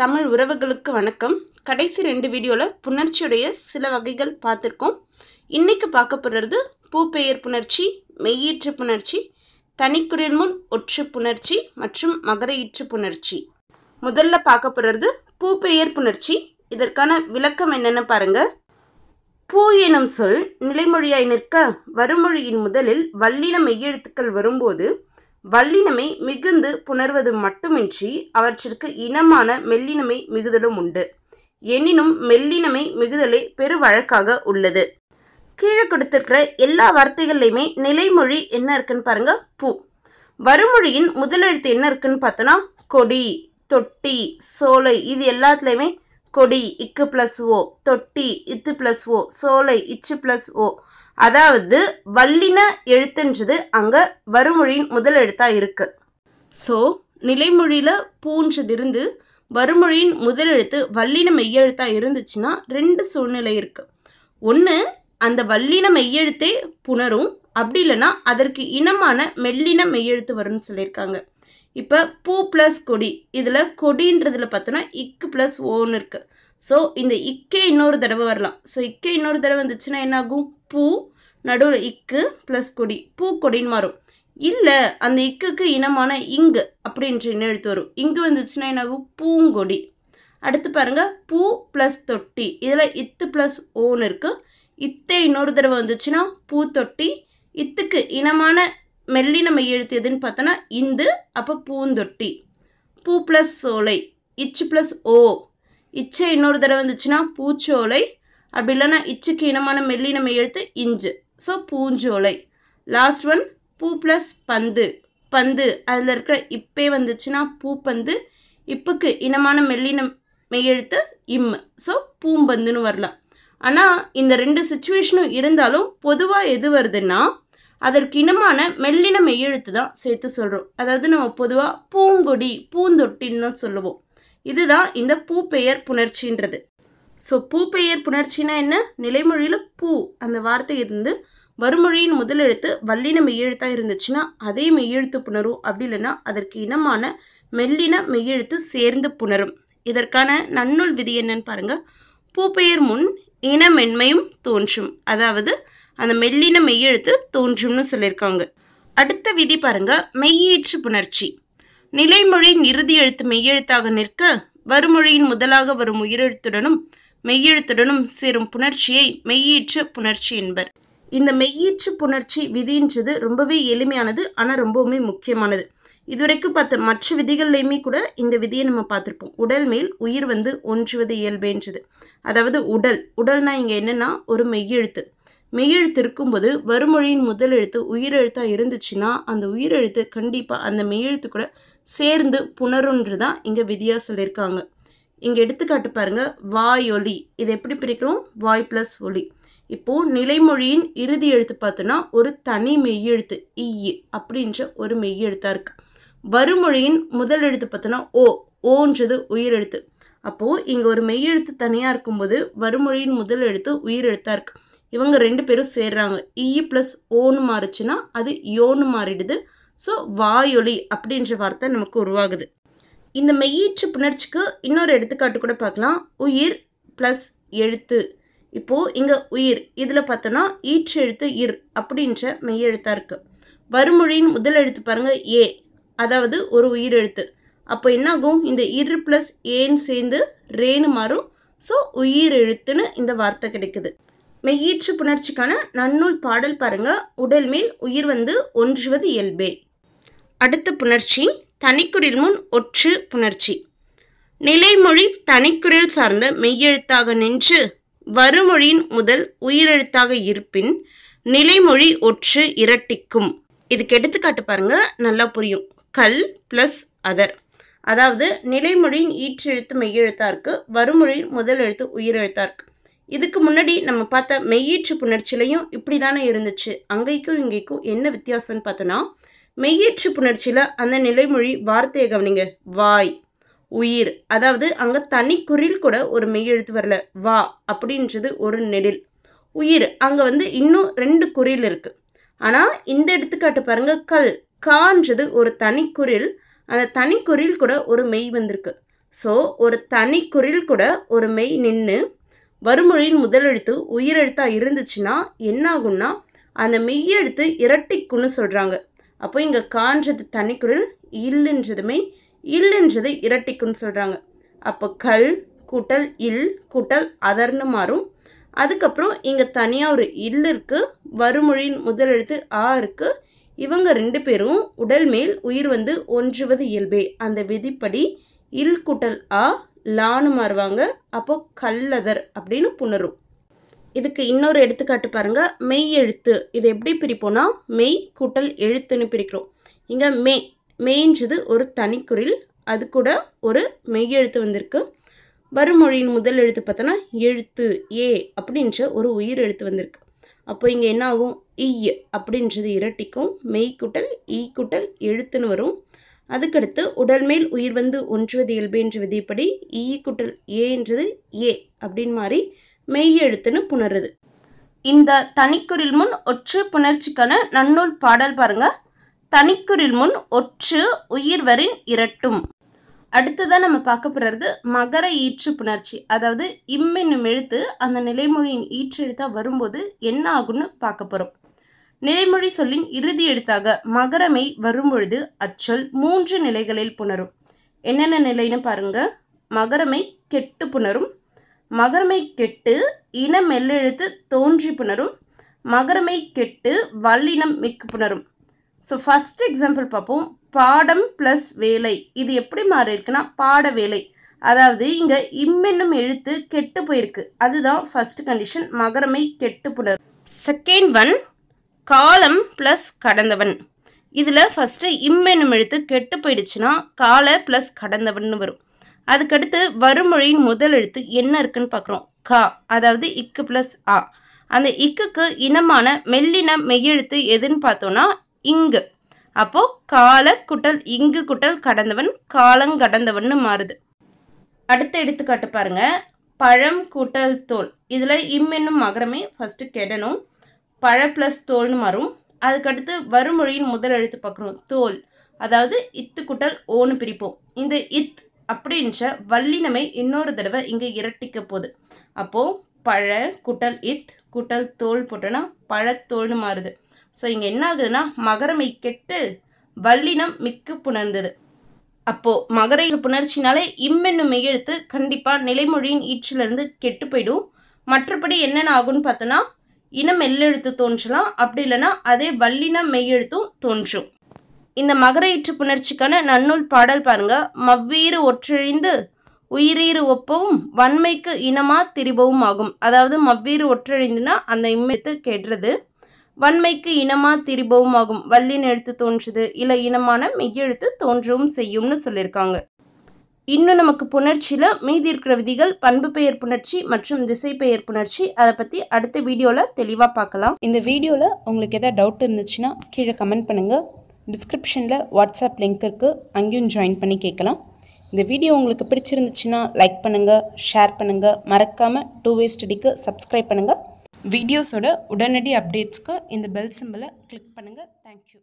தமிழ் உறவுகளுக்கு வணக்கம் கடைசி ரெண்டு வீடியோவில் புணர்ச்சியுடைய சில வகைகள் பார்த்துருக்கோம் இன்றைக்கு பார்க்க பூப்பெயர் புணர்ச்சி மெய்யீற்று புணர்ச்சி தனிக்குறில் முன் ஒற்று புணர்ச்சி மற்றும் மகர ஈற்று புணர்ச்சி முதல்ல பார்க்க பூப்பெயர் புணர்ச்சி இதற்கான விளக்கம் என்னென்னு பாருங்கள் பூ எனும் சொல் நிலைமொழியாய் நிற்க வருமொழியின் முதலில் வல்லின மெய்யெழுத்துக்கள் வரும்போது வல்லினமை மிகுந்து புணர்வது மட்டுமின்றி அவற்றிற்கு இனமான மெல்லினமை மிகுதலும் உண்டு எனினும் மெல்லினமை மிகுதலே பெருவழக்காக உள்ளது கீழே கொடுத்திருக்கிற எல்லா வார்த்தைகள்லையுமே நிலைமொழி என்ன இருக்குன்னு பாருங்க பூ வறுமொழியின் முதலெழுத்து என்ன இருக்குன்னு பார்த்தோன்னா கொடி தொட்டி சோலை இது எல்லாத்துலேயுமே கொடி இக்கு ப்ளஸ் ஓ தொட்டி இத்து ப்ளஸ் ஓ சோலை இச்சு ப்ளஸ் ஓ அதாவது வல்லின எழுத்துன்றது அங்கே வறுமொழியின் முதல் எழுத்தாக இருக்குது ஸோ நிலைமொழியில் இருந்து வறுமொழியின் முதல் எழுத்து வல்லின மெய்யெழுத்தாக இருந்துச்சுன்னா ரெண்டு சூழ்நிலை இருக்குது ஒன்று அந்த வல்லின மெய்யெழுத்தே புணரும் அப்படி இல்லைன்னா அதற்கு இனமான மெல்லின மெய்யெழுத்து வரும்னு சொல்லியிருக்காங்க இப்போ பூ ப்ளஸ் கொடி இதில் கொடின்றதில் பார்த்தோன்னா இக்கு ப்ளஸ் ஓன்னு இருக்குது ஸோ இந்த இக்கே இன்னொரு தடவை வரலாம் ஸோ இக்கே இன்னொரு தடவை வந்துச்சுன்னா என்னாகும் பூ நடுவில் இக்கு ப்ளஸ் கொடி பூ கொடின்னு மாறும் இல்லை அந்த இக்குக்கு இனமான இங்கு அப்படின்ற எழுத்து வரும் இங்கு வந்துச்சுன்னா என்னாகும் பூங்கொடி அடுத்து பாருங்க பூ ப்ளஸ் தொட்டி இதில் இத்து ப்ளஸ் ஓன்னு இருக்குது இத்தை இன்னொரு தடவை வந்துச்சுன்னா பூ தொட்டி இத்துக்கு இனமான மெல்லி நம்ம எழுத்து எதுன்னு பார்த்தோன்னா இந்து அப்போ பூந்தொட்டி பூ ப்ளஸ் சோலை இச்சு ப்ளஸ் ஓ இச்சை இன்னொரு தடவை வந்துச்சுன்னா பூச்சோலை அப்படி இல்லைன்னா இச்சுக்கு இனமான மெல்லினம் எழுத்து இஞ்சு ஸோ பூஞ்சோலை லாஸ்ட் ஒன் பூ ப்ளஸ் பந்து பந்து அதில் இருக்கிற இப்பே வந்துச்சுன்னா பூப்பந்து இப்புக்கு இனமான மெல்லினம் மெய்யெழுத்து இம்மு ஸோ பூம்பந்துன்னு வரலாம் ஆனால் இந்த ரெண்டு சுச்சுவேஷனும் இருந்தாலும் பொதுவாக எது வருதுன்னா அதற்கு இனமான மெல்லின மெய்யெழுத்து தான் சேர்த்து சொல்கிறோம் அதாவது நம்ம பொதுவாக பூங்கொடி பூந்தொட்டின்னு தான் சொல்லுவோம் இதுதான் இந்த பூப்பெயர் புணர்ச்சின்றது ஸோ பூப்பெயர் புணர்ச்சினா என்ன நிலைமொழியில் பூ அந்த வார்த்தை இருந்து வறுமொழியின் முதலெழுத்து வல்லின மெய்யெழுத்தாக இருந்துச்சுன்னா அதே மெய்யெழுத்து புணரும் அப்படி இல்லைன்னா அதற்கு இனமான மெல்லின மெய்யெழுத்து சேர்ந்து புணரும் இதற்கான நன்னூல் விதி என்னன்னு பாருங்கள் பூப்பெயர் முன் இனமென்மையும் தோன்றும் அதாவது அந்த மெல்லின மெய்யெழுத்து தோன்றும்னு சொல்லியிருக்காங்க அடுத்த விதி பாருங்கள் மெய்யீற்று புணர்ச்சி நிலைமொழியின் இறுதி எழுத்து மெய்யெழுத்தாக நிற்க வருமொழியின் முதலாக வரும் உயிரெழுத்துடனும் மெய்யெழுத்துடனும் சேரும் புணர்ச்சியை மெய்யீற்று புணர்ச்சி என்பர் இந்த மெய்யீற்று புணர்ச்சி விதின்றது ரொம்பவே எளிமையானது ஆனால் ரொம்பவுமே முக்கியமானது இதுவரைக்கும் பார்த்த மற்ற விதிகள்லையுமே கூட இந்த விதியை நம்ம பார்த்துருப்போம் உடல் மேல் உயிர் வந்து ஒன்றுவது இயல்பேன்றது அதாவது உடல் உடல்னா இங்கே என்னென்னா ஒரு மெய்யெழுத்து மெய்யெழுத்து இருக்கும்போது வருமொழியின் முதல் எழுத்து உயிரெழுத்தாக இருந்துச்சுன்னா அந்த உயிரெழுத்து கண்டிப்பாக அந்த மெய்யெழுத்து கூட சேர்ந்து புணருன்று தான் இங்கே விதியாக சொல்லியிருக்காங்க இங்கே எடுத்துக்காட்டு பாருங்கள் வாய் ஒலி இது எப்படி பிரிக்கிறோம் வாய் ப்ளஸ் ஒலி இப்போது நிலைமொழியின் இறுதி எழுத்து பார்த்தோன்னா ஒரு தனி மெய்யெழுத்து இ அப்படின்ற ஒரு மெய்யெழுத்தாக இருக்குது வருமொழியின் முதல் எழுத்து பார்த்தோன்னா ஓ ஓன்றது உயிரெழுத்து அப்போது இங்கே ஒரு மெய்யெழுத்து தனியாக இருக்கும்போது வருமொழியின் முதல் எழுத்து உயிரெழுத்தாக இருக்குது இவங்க ரெண்டு பேரும் சேர்றாங்க இ ப்ளஸ் ஓன்னு மாறுச்சுன்னா அது யோன்னு மாறிடுது ஸோ வாயொலி அப்படின்ற வார்த்தை நமக்கு உருவாகுது இந்த மெய்யீற்று புணர்ச்சிக்கு இன்னொரு எடுத்துக்காட்டு கூட பார்க்கலாம் உயிர் ப்ளஸ் எழுத்து இப்போது இங்கே உயிர் இதில் பார்த்தோன்னா ஈற்று எழுத்து இர் அப்படின்ற மெய்யெழுத்தாக இருக்குது வறுமொழியின் முதல் எழுத்து பாருங்கள் ஏ அதாவது ஒரு உயிர் எழுத்து அப்போ என்னாகும் இந்த இர் ப்ளஸ் ஏன்னு சேர்ந்து ரேன்னு மாறும் ஸோ உயிர் எழுத்துன்னு இந்த வார்த்தை கிடைக்குது மெய்யீற்று புணர்ச்சிக்கான நன்னூல் பாடல் பாருங்கள் உடல் மேல் உயிர் வந்து ஒன்றுவது இயல்பே அடுத்த புணர்ச்சி தனிக்குறில் முன் ஒற்று புணர்ச்சி நிலைமொழி தனிக்குரில் சார்ந்த மெய்யெழுத்தாக நின்று வருமொழியின் முதல் உயிரெழுத்தாக இருப்பின் நிலைமொழி ஒற்று இரட்டிக்கும் இதுக்கு எடுத்துக்காட்டு பாருங்க நல்லா புரியும் கல் ப்ளஸ் அதர் அதாவது நிலைமொழியின் ஈற்றெழுத்து மெய்யெழுத்தா இருக்கு வருமொழியின் முதல் எழுத்து உயிரெழுத்தா இருக்குது இதுக்கு முன்னாடி நம்ம பார்த்த மெய்யீற்று புணர்ச்சியிலையும் இப்படி தானே இருந்துச்சு அங்கேக்கும் இங்கேக்கும் என்ன வித்தியாசம்னு பார்த்தோன்னா மெய்யேற்று புணர்ச்சியில் அந்த நிலைமொழி வார்த்தையை கவனிங்க வாய் உயிர் அதாவது அங்கே தனி குரில் கூட ஒரு மெய்யெழுத்து வரல வா அப்படின்றது ஒரு நெடில் உயிர் அங்கே வந்து இன்னும் ரெண்டு குரில் இருக்குது ஆனால் இந்த எடுத்துக்காட்டு பாருங்கள் கல் கான்றது ஒரு தனி குரில் அந்த தனி குரில் கூட ஒரு மெய் வந்திருக்கு ஸோ ஒரு தனி குரில் கூட ஒரு மெய் நின்று வறுமொழியின் முதலெழுத்து உயிரெழுத்தாக இருந்துச்சுன்னா என்ன ஆகும்னா அந்த மெய்யெழுத்து இரட்டிக்குன்னு சொல்கிறாங்க அப்போ இங்கே கான்றது தனிக்குரல் இல்லுன்றதுமே இல்லுன்றது இரட்டிக்குன்னு சொல்கிறாங்க அப்போ கல் கூட்டல் இல் கூட்டல் அதர்னு மாறும் அதுக்கப்புறம் இங்கே தனியாக ஒரு இல் இருக்குது வறுமொழியின் முதல் எழுத்து ஆ இருக்குது இவங்க ரெண்டு பேரும் உடல் மேல் உயிர் வந்து ஒன்றுவது இயல்பே அந்த விதிப்படி இல் கூட்டல் ஆ லான்னு மாறுவாங்க அப்போது கல்லதர் அப்படின்னு புணரும் இதுக்கு இன்னொரு எடுத்துக்காட்டு பாருங்கள் மெய் எழுத்து இது எப்படி பிரிப்போம்னா மெய் கூட்டல் எழுத்துன்னு பிரிக்கிறோம் இங்கே மே மெய்ஞ்சது ஒரு தனிக்குறில் அது கூட ஒரு மெய் எழுத்து வந்திருக்கு வருமொழியின் முதல் எழுத்து பார்த்தோன்னா எழுத்து ஏ அப்படின்ற ஒரு உயிர் எழுத்து வந்திருக்கு அப்போ இங்கே என்ன ஆகும் ஈ அப்படின்றது இரட்டிக்கும் மெய் கூட்டல் ஈ கூட்டல் எழுத்துன்னு வரும் அதுக்கடுத்து உடல்மேல் உயிர் வந்து ஒன்றுவது இயல்பு என்ற விதிப்படி ஈ கூட்டல் ஏன்றது ஏ அப்படின்னு மாதிரி மெய்யெழுத்துன்னு புணருது இந்த தனிக்குறில் முன் ஒற்று புணர்ச்சிக்கான நன்னூல் பாடல் பாருங்க தனிக்குறில் முன் ஒற்று உயிர்வரின் இரட்டும் அடுத்ததான் நம்ம பார்க்க போகிறது மகர ஈற்று புணர்ச்சி அதாவது இம்மென்னும் எழுத்து அந்த நிலைமொழியின் ஈற்று எழுத்தாக வரும்போது என்ன ஆகும்னு பார்க்க போகிறோம் நிலைமொழி சொல்லின் இறுதி எழுத்தாக மகரமை வரும்பொழுது அச்சொல் மூன்று நிலைகளில் புணரும் என்னென்ன நிலைன்னு பாருங்க மகரமை கெட்டு புணரும் மகரமை கெட்டு இனம் மெல்லெழுத்து தோன்றி புணரும் மகரமை கெட்டு வல்லினம் மிக்கு புணரும் ஸோ ஃபஸ்ட் எக்ஸாம்பிள் பார்ப்போம் பாடம் ப்ளஸ் வேலை இது எப்படி மாறி இருக்குன்னா பாட வேலை அதாவது இங்கே இம்மென்னும் எழுத்து கெட்டு போயிருக்கு அதுதான் ஃபஸ்ட் கண்டிஷன் மகரமை கெட்டு புணரும் செகண்ட் ஒன் காலம் ப்ளஸ் கடந்தவன் இதில் ஃபஸ்ட்டு இம்மென்னும் எழுத்து கெட்டு போயிடுச்சுன்னா காலை ப்ளஸ் கடந்தவன் வரும் அதுக்கடுத்து வருமொழியின் முதல் எழுத்து என்ன இருக்குன்னு பார்க்குறோம் கா அதாவது இக்கு ப்ளஸ் ஆ அந்த இக்குக்கு இனமான மெல்லின மெய்யெழுத்து எதுன்னு பார்த்தோன்னா இங்கு அப்போது கால குட்டல் இங்கு குட்டல் கடந்தவன் காலங்கடந்தவன்னு மாறுது அடுத்த எடுத்துக்காட்டு பாருங்க பழம் குட்டல் தோல் இதில் இம் என்னும் மகரமே ஃபஸ்ட்டு கெடணும் பழ ப்ளஸ் தோல்னு மாறும் அதுக்கடுத்து வருமொழியின் முதல் எழுத்து பார்க்குறோம் தோல் அதாவது இத்து குட்டல் ஓன்னு பிரிப்போம் இந்த இத் அப்படின்ற வல்லினமை இன்னொரு தடவை இங்கே இரட்டிக்க போகுது அப்போது பழ குட்டல் இத் குட்டல் தோல் போட்டோன்னா பழத்தோல்னு மாறுது ஸோ இங்கே என்ன ஆகுதுன்னா மகரமை கெட்டு வல்லினம் மிக்கு புணர்ந்தது அப்போது மகர புணர்ச்சினாலே இம்மென்னும் மெய்யெழுத்து கண்டிப்பாக நிலைமொழியின் ஈற்றிலிருந்து கெட்டு போயிடும் மற்றபடி என்னென்ன ஆகும்னு பார்த்தோன்னா இனம் எல்லெழுத்து தோன்றலாம் அப்படி இல்லைன்னா அதே வல்லினம் மெய்யெழுத்தும் தோன்றும் இந்த மகர ஏற்று புணர்ச்சிக்கான நன்னூல் பாடல் பாருங்க மவ்வீறு ஒற்றழிந்து உயிரீறு ஒப்பவும் வன்மைக்கு இனமா திரிபவும் ஆகும் அதாவது மவ்வீறு ஒற்றழிந்துனா அந்த இம்மத்தை கெடுறது வன்மைக்கு இனமா திரிபவும் ஆகும் வள்ளின் எழுத்து தோன்றுது இல்லை இனமான மெய்யெழுத்து தோன்றவும் செய்யும்னு சொல்லியிருக்காங்க இன்னும் நமக்கு புணர்ச்சியில் மீதி இருக்கிற விதிகள் பண்பு பெயர் புணர்ச்சி மற்றும் திசை பெயர் புணர்ச்சி அதை பற்றி அடுத்த வீடியோவில் தெளிவாக பார்க்கலாம் இந்த வீடியோவில் உங்களுக்கு எதாவது டவுட் இருந்துச்சுன்னா கீழே கமெண்ட் பண்ணுங்கள் டிஸ்கிரிப்ஷனில் வாட்ஸ்அப் லிங்க் இருக்குது அங்கேயும் ஜாயின் பண்ணி கேட்கலாம் இந்த வீடியோ உங்களுக்கு பிடிச்சிருந்துச்சுன்னா லைக் பண்ணுங்கள் ஷேர் பண்ணுங்கள் மறக்காமல் டூ வே ஸ்டடிக்கு சப்ஸ்கிரைப் பண்ணுங்கள் வீடியோஸோட உடனடி அப்டேட்ஸ்க்கு இந்த பெல் சிம்பிளை கிளிக் பண்ணுங்கள் தேங்க்யூ